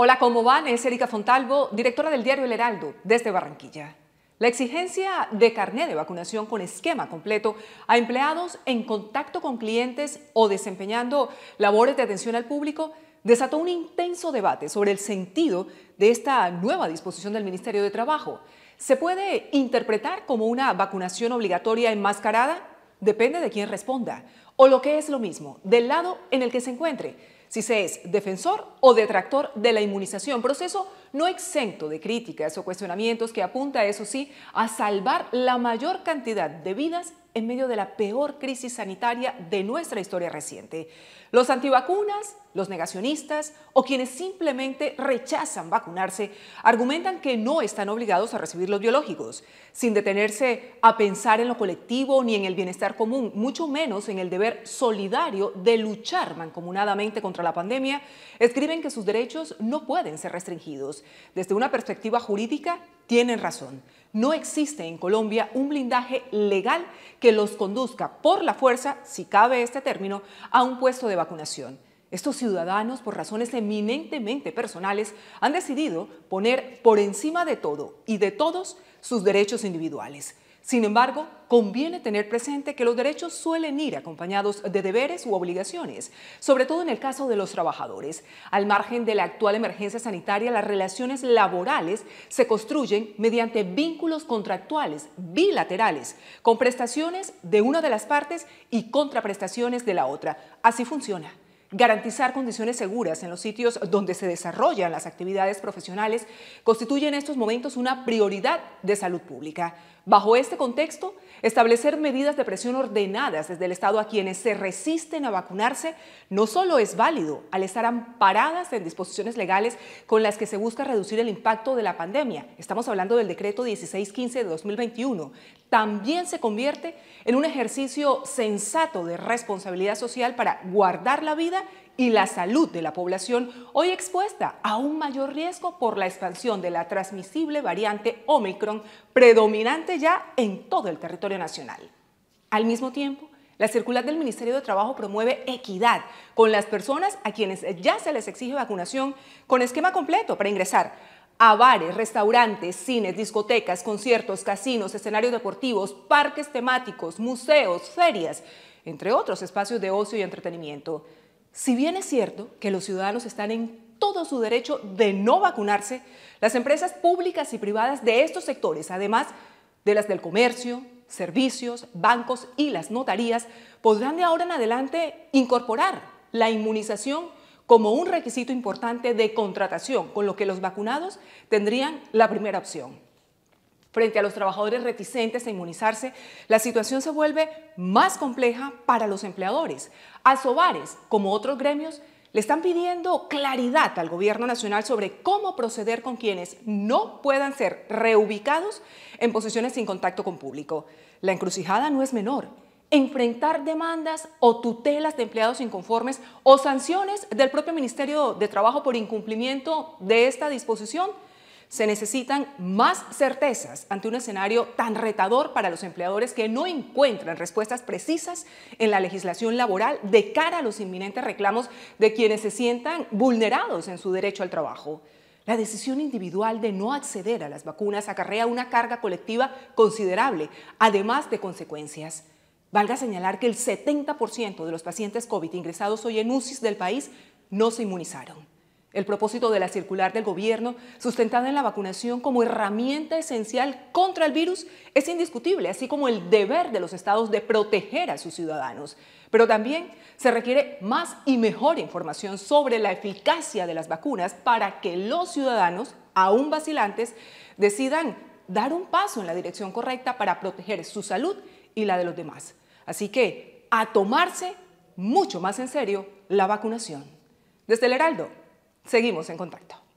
Hola, ¿cómo van? Es Erika Fontalvo, directora del diario El Heraldo, desde Barranquilla. La exigencia de carné de vacunación con esquema completo a empleados en contacto con clientes o desempeñando labores de atención al público desató un intenso debate sobre el sentido de esta nueva disposición del Ministerio de Trabajo. ¿Se puede interpretar como una vacunación obligatoria enmascarada? Depende de quién responda, o lo que es lo mismo, del lado en el que se encuentre si se es defensor o detractor de la inmunización, proceso no exento de críticas o cuestionamientos que apunta, eso sí, a salvar la mayor cantidad de vidas en medio de la peor crisis sanitaria de nuestra historia reciente. Los antivacunas, los negacionistas o quienes simplemente rechazan vacunarse argumentan que no están obligados a recibir los biológicos, sin detenerse a pensar en lo colectivo ni en el bienestar común, mucho menos en el deber solidario de luchar mancomunadamente contra la pandemia, escriben que sus derechos no pueden ser restringidos. Desde una perspectiva jurídica, tienen razón. No existe en Colombia un blindaje legal que los conduzca por la fuerza, si cabe este término, a un puesto de vacunación. Estos ciudadanos, por razones eminentemente personales, han decidido poner por encima de todo y de todos sus derechos individuales. Sin embargo, conviene tener presente que los derechos suelen ir acompañados de deberes u obligaciones, sobre todo en el caso de los trabajadores. Al margen de la actual emergencia sanitaria, las relaciones laborales se construyen mediante vínculos contractuales bilaterales, con prestaciones de una de las partes y contraprestaciones de la otra. Así funciona. Garantizar condiciones seguras en los sitios donde se desarrollan las actividades profesionales constituye en estos momentos una prioridad de salud pública. Bajo este contexto, establecer medidas de presión ordenadas desde el Estado a quienes se resisten a vacunarse no solo es válido al estar amparadas en disposiciones legales con las que se busca reducir el impacto de la pandemia, estamos hablando del decreto 1615 de 2021, también se convierte en un ejercicio sensato de responsabilidad social para guardar la vida y la salud de la población hoy expuesta a un mayor riesgo por la expansión de la transmisible variante Omicron predominante ya en todo el territorio nacional. Al mismo tiempo, la circular del Ministerio de Trabajo promueve equidad con las personas a quienes ya se les exige vacunación con esquema completo para ingresar a bares, restaurantes, cines, discotecas, conciertos, casinos, escenarios deportivos, parques temáticos, museos, ferias, entre otros espacios de ocio y entretenimiento. Si bien es cierto que los ciudadanos están en todo su derecho de no vacunarse, las empresas públicas y privadas de estos sectores, además de las del comercio, servicios, bancos y las notarías, podrán de ahora en adelante incorporar la inmunización como un requisito importante de contratación, con lo que los vacunados tendrían la primera opción frente a los trabajadores reticentes a inmunizarse, la situación se vuelve más compleja para los empleadores. A SOBARES, como otros gremios, le están pidiendo claridad al gobierno nacional sobre cómo proceder con quienes no puedan ser reubicados en posiciones sin contacto con público. La encrucijada no es menor. Enfrentar demandas o tutelas de empleados inconformes o sanciones del propio Ministerio de Trabajo por incumplimiento de esta disposición se necesitan más certezas ante un escenario tan retador para los empleadores que no encuentran respuestas precisas en la legislación laboral de cara a los inminentes reclamos de quienes se sientan vulnerados en su derecho al trabajo. La decisión individual de no acceder a las vacunas acarrea una carga colectiva considerable, además de consecuencias. Valga señalar que el 70% de los pacientes COVID ingresados hoy en UCIs del país no se inmunizaron. El propósito de la circular del gobierno, sustentada en la vacunación como herramienta esencial contra el virus, es indiscutible, así como el deber de los estados de proteger a sus ciudadanos. Pero también se requiere más y mejor información sobre la eficacia de las vacunas para que los ciudadanos, aún vacilantes, decidan dar un paso en la dirección correcta para proteger su salud y la de los demás. Así que a tomarse mucho más en serio la vacunación. Desde el Heraldo, Seguimos en contacto.